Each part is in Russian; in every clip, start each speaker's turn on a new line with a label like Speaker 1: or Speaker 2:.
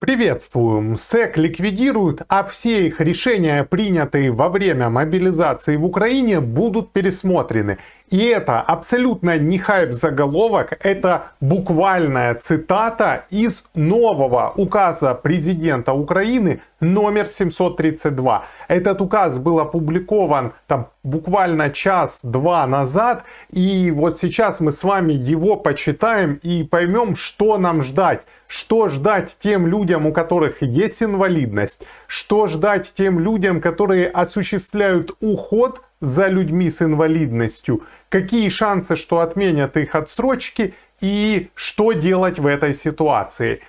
Speaker 1: Приветствуем. СЭК ликвидируют, а все их решения, принятые во время мобилизации в Украине, будут пересмотрены. И это абсолютно не хайп заголовок, это буквальная цитата из нового указа президента Украины номер 732. Этот указ был опубликован там буквально час-два назад, и вот сейчас мы с вами его почитаем и поймем, что нам ждать. Что ждать тем людям, у которых есть инвалидность? Что ждать тем людям, которые осуществляют уход за людьми с инвалидностью? Какие шансы, что отменят их отсрочки? И что делать в этой ситуации?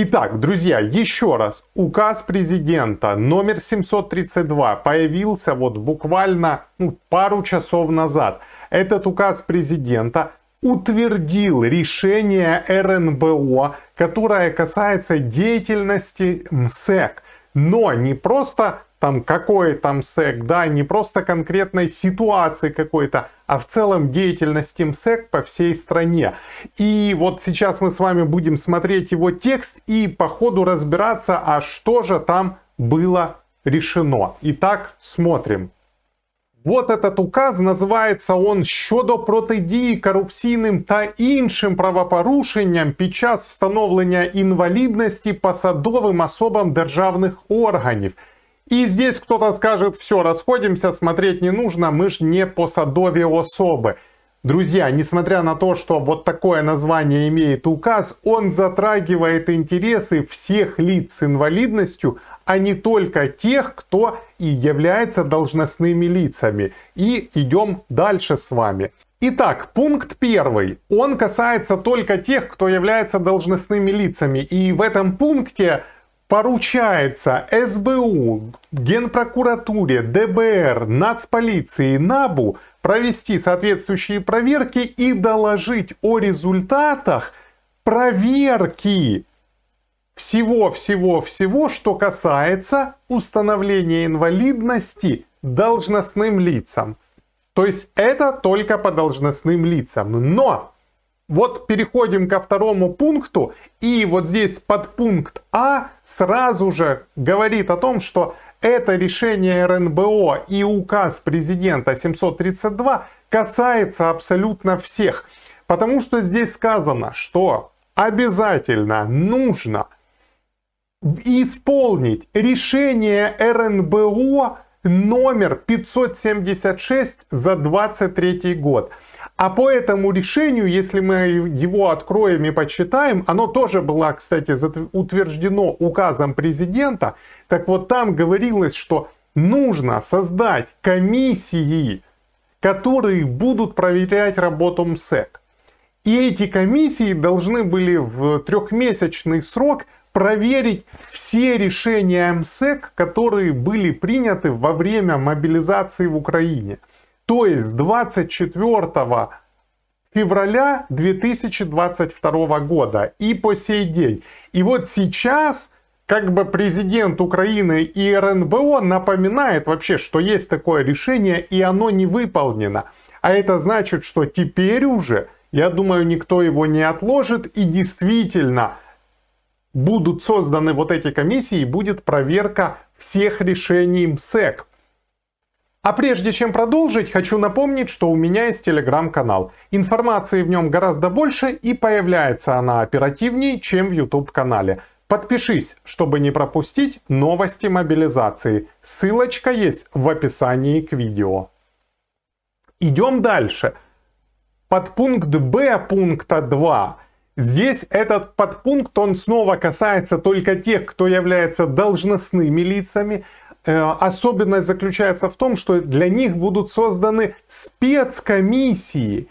Speaker 1: Итак, друзья, еще раз. Указ президента номер 732 появился вот буквально ну, пару часов назад. Этот указ президента утвердил решение РНБО, которое касается деятельности МСЭК. Но не просто там какой там МСЭК, да, не просто конкретной ситуации какой-то, а в целом деятельности МСЭК по всей стране. И вот сейчас мы с вами будем смотреть его текст и по ходу разбираться, а что же там было решено. Итак, смотрим. Вот этот указ называется он щодо протидії корупційним та іншим правопорушенням під час встановлення інвалідності посадовим особам державних органів. И здесь кто-то скажет, все, расходимся, смотреть не нужно, мы ж не по садове особы. Друзья, несмотря на то, что вот такое название имеет указ, он затрагивает интересы всех лиц с инвалидностью, а не только тех, кто и является должностными лицами. И идем дальше с вами. Итак, пункт первый. Он касается только тех, кто является должностными лицами. И в этом пункте поручается СБУ, Генпрокуратуре, ДБР, Нацполиции, НАБУ провести соответствующие проверки и доложить о результатах проверки всего-всего-всего, что касается установления инвалидности должностным лицам. То есть это только по должностным лицам. Но вот переходим ко второму пункту, и вот здесь подпункт А сразу же говорит о том, что это решение РНБО и указ президента 732 касается абсолютно всех. Потому что здесь сказано, что обязательно нужно исполнить решение РНБО номер 576 за 23 год. А по этому решению, если мы его откроем и почитаем, оно тоже было, кстати, утверждено указом президента. Так вот там говорилось, что нужно создать комиссии, которые будут проверять работу МСЭК. И эти комиссии должны были в трехмесячный срок проверить все решения МСЭК, которые были приняты во время мобилизации в Украине. То есть 24 февраля 2022 года и по сей день. И вот сейчас как бы президент Украины и РНБО напоминает вообще, что есть такое решение и оно не выполнено. А это значит, что теперь уже, я думаю, никто его не отложит и действительно будут созданы вот эти комиссии и будет проверка всех решений МСЭК. А прежде чем продолжить, хочу напомнить, что у меня есть телеграм-канал. Информации в нем гораздо больше и появляется она оперативнее, чем в YouTube-канале. Подпишись, чтобы не пропустить новости мобилизации. Ссылочка есть в описании к видео. Идем дальше. Подпункт Б пункта 2. Здесь этот подпункт, он снова касается только тех, кто является должностными лицами – Э, особенность заключается в том, что для них будут созданы спецкомиссии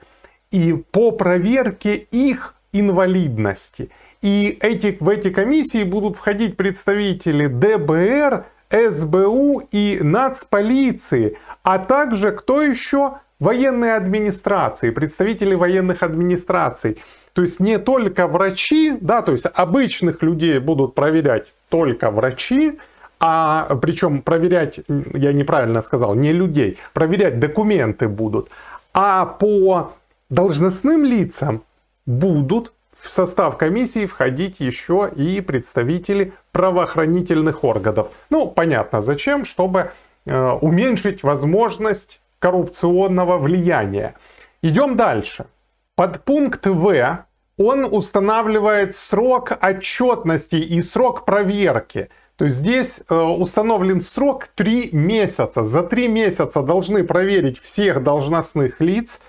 Speaker 1: и по проверке их инвалидности. И эти, в эти комиссии будут входить представители ДБР, СБУ и нацполиции, а также кто еще? Военные администрации, представители военных администраций. То есть не только врачи, да, то есть обычных людей будут проверять только врачи, а причем проверять, я неправильно сказал, не людей, проверять документы будут. А по должностным лицам будут в состав комиссии входить еще и представители правоохранительных органов. Ну, понятно, зачем, чтобы э, уменьшить возможность коррупционного влияния. Идем дальше. Под пункт В он устанавливает срок отчетности и срок проверки. То есть здесь э, установлен срок 3 месяца. За 3 месяца должны проверить всех должностных лиц,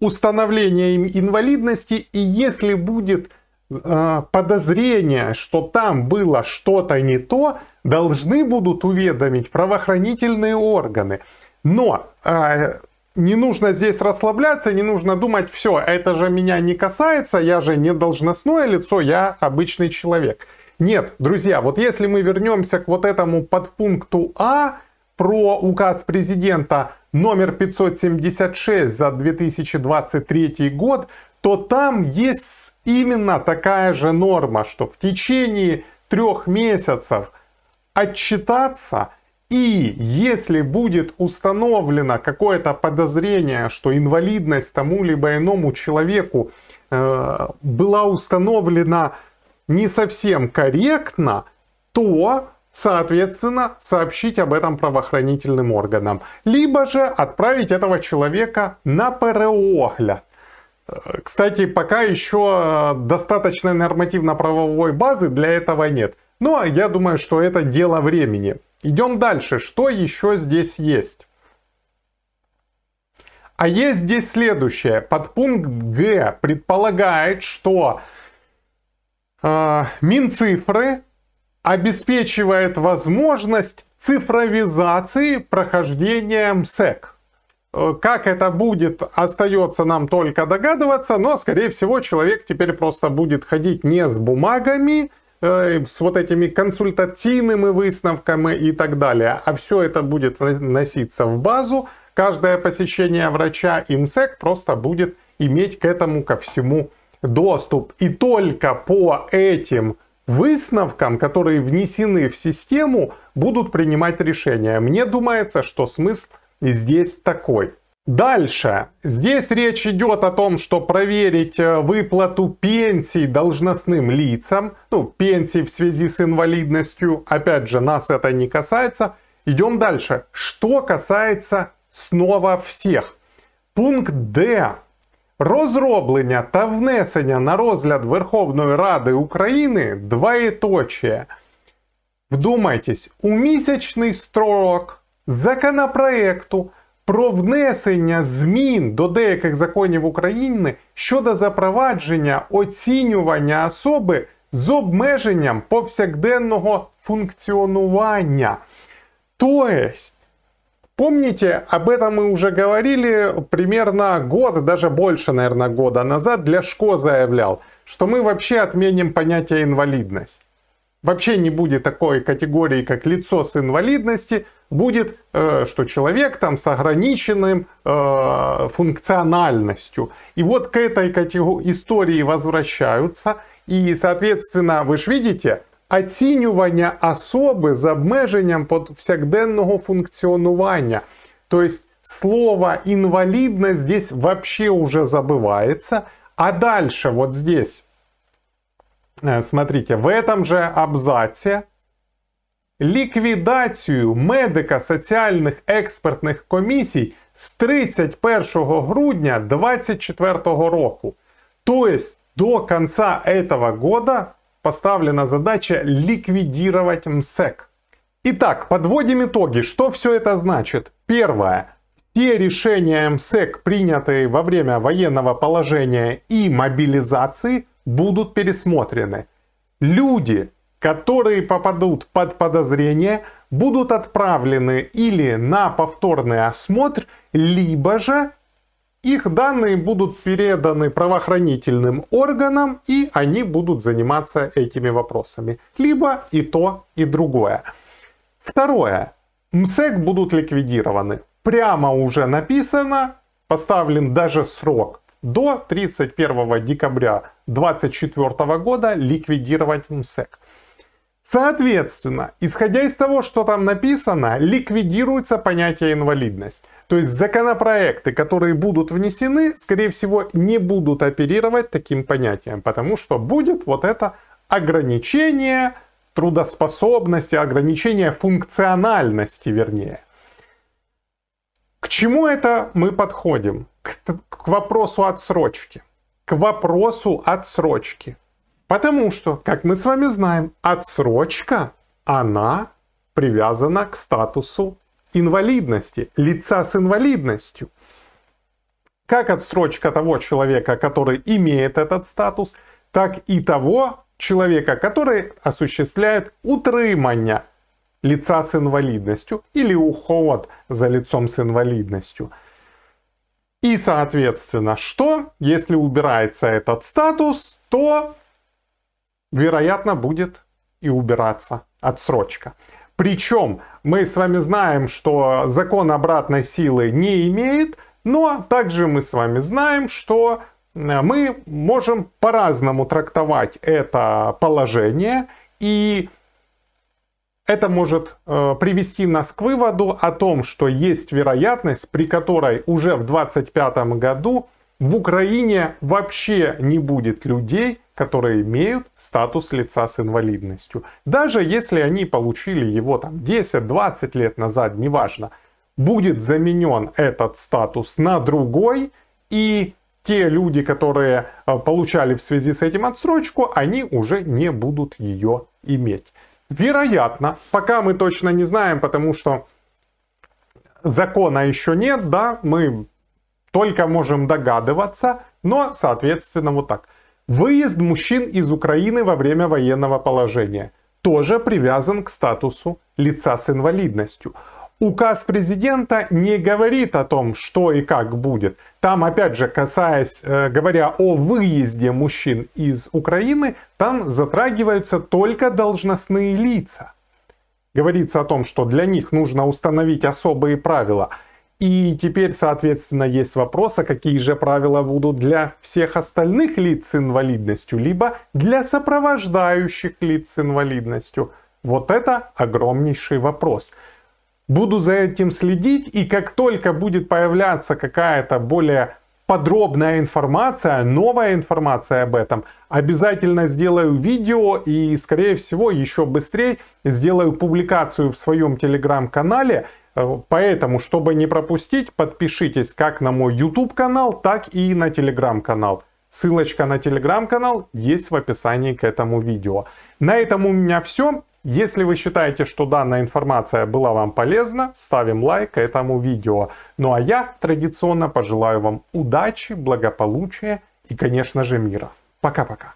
Speaker 1: установление им инвалидности. И если будет э, подозрение, что там было что-то не то, должны будут уведомить правоохранительные органы. Но э, не нужно здесь расслабляться, не нужно думать, все, это же меня не касается, я же не должностное лицо, я обычный человек. Нет, друзья, вот если мы вернемся к вот этому подпункту А про указ президента номер 576 за 2023 год, то там есть именно такая же норма, что в течение трех месяцев отчитаться – и если будет установлено какое-то подозрение, что инвалидность тому либо иному человеку э, была установлена не совсем корректно, то, соответственно, сообщить об этом правоохранительным органам. Либо же отправить этого человека на переогляд. Э, кстати, пока еще э, достаточной нормативно-правовой базы для этого нет. Но ну, а я думаю, что это дело времени. Идем дальше. Что еще здесь есть? А есть здесь следующее. Подпункт Г предполагает, что э, Минцифры обеспечивает возможность цифровизации прохождения МСЭК. Э, как это будет, остается нам только догадываться, но, скорее всего, человек теперь просто будет ходить не с бумагами, Э, с вот этими консультативными выставками и так далее. А все это будет носиться в базу. Каждое посещение врача и МСЭК просто будет иметь к этому ко всему доступ. И только по этим выставкам, которые внесены в систему, будут принимать решения. Мне думается, что смысл здесь такой. Дальше. Здесь речь идет о том, что проверить э, выплату пенсий должностным лицам, ну, пенсии в связи с инвалидностью, опять же, нас это не касается. Идем дальше. Что касается снова всех. Пункт Д. Розроблення та внесення на розгляд Верховної Ради України двоеточие. Вдумайтесь, у місячний строк законопроекту про внесення змін до деяких законів України щодо запровадження оцінювання особи з обмеженням повсякденного функціонування. То есть, Помните, об этом мы уже говорили примерно год, даже больше, наверное, года назад. Для Шко заявлял, что мы вообще отменим понятие инвалидность. Вообще не будет такой категории, как лицо с инвалидностью, будет, э, что человек там с ограниченным э, функциональностью. И вот к этой категории истории возвращаются, и, соответственно, вы ж видите, особы особи з под повсякденного функціонування. То есть слово «инвалидность» здесь вообще уже забывается, а дальше вот здесь Э, смотрите, в этом же абзаце ліквідацію медико-соціальних експертних комісій з 31 грудня 2024 року. Тобто до конца этого года поставлена задача ликвидировать МСЭК. Итак, подводим итоги. Что все это значит? Первое. Те решения МСЭК, принятые во время военного положения и мобилизации, будут пересмотрены. Люди, которые попадут под подозрение, будут отправлены или на повторный осмотр, либо же их данные будут переданы правоохранительным органам, и они будут заниматься этими вопросами. Либо и то, и другое. Второе. МСЭК будут ликвидированы. Прямо уже написано, поставлен даже срок до 31 декабря 2024 года ликвидировать МСЭК. Соответственно, исходя из того, что там написано, ликвидируется понятие инвалидность. То есть законопроекты, которые будут внесены, скорее всего, не будут оперировать таким понятием, потому что будет вот это ограничение трудоспособности, ограничение функциональности, вернее. К чему это мы подходим? К, к вопросу отсрочки. К вопросу отсрочки. Потому что, как мы с вами знаем, отсрочка, она привязана к статусу инвалидности, лица с инвалидностью. Как отсрочка того человека, который имеет этот статус, так и того человека, который осуществляет утримання лица с инвалидностью или уход за лицом с инвалидностью. И, соответственно, что? Если убирается этот статус, то, вероятно, будет и убираться отсрочка. Причем мы с вами знаем, что закон обратной силы не имеет, но также мы с вами знаем, что э, мы можем по-разному трактовать это положение и это может э, привести нас к выводу о том, что есть вероятность, при которой уже в 2025 году в Украине вообще не будет людей, которые имеют статус лица с инвалидностью. Даже если они получили его там 10-20 лет назад, неважно, будет заменен этот статус на другой, и те люди, которые э, получали в связи с этим отсрочку, они уже не будут ее иметь. Вероятно, пока мы точно не знаем, потому что закона еще нет, да, мы только можем догадываться, но, соответственно, вот так. Выезд мужчин из Украины во время военного положения тоже привязан к статусу лица с инвалидностью указ президента не говорит о том, что и как будет. Там, опять же, касаясь, э, говоря о выезде мужчин из Украины, там затрагиваются только должностные лица. Говорится о том, что для них нужно установить особые правила. И теперь, соответственно, есть вопрос, а какие же правила будут для всех остальных лиц с инвалидностью, либо для сопровождающих лиц с инвалидностью. Вот это огромнейший вопрос. Буду за этим следить, и как только будет появляться какая-то более подробная информация, новая информация об этом, обязательно сделаю видео и, скорее всего, еще быстрее сделаю публикацию в своем телеграм-канале. Э, поэтому, чтобы не пропустить, подпишитесь как на мой YouTube-канал, так и на телеграм-канал. Ссылочка на телеграм-канал есть в описании к этому видео. На этом у меня все. Если вы считаете, что данная информация была вам полезна, ставим лайк этому видео. Ну а я традиционно пожелаю вам удачи, благополучия и, конечно же, мира. Пока-пока.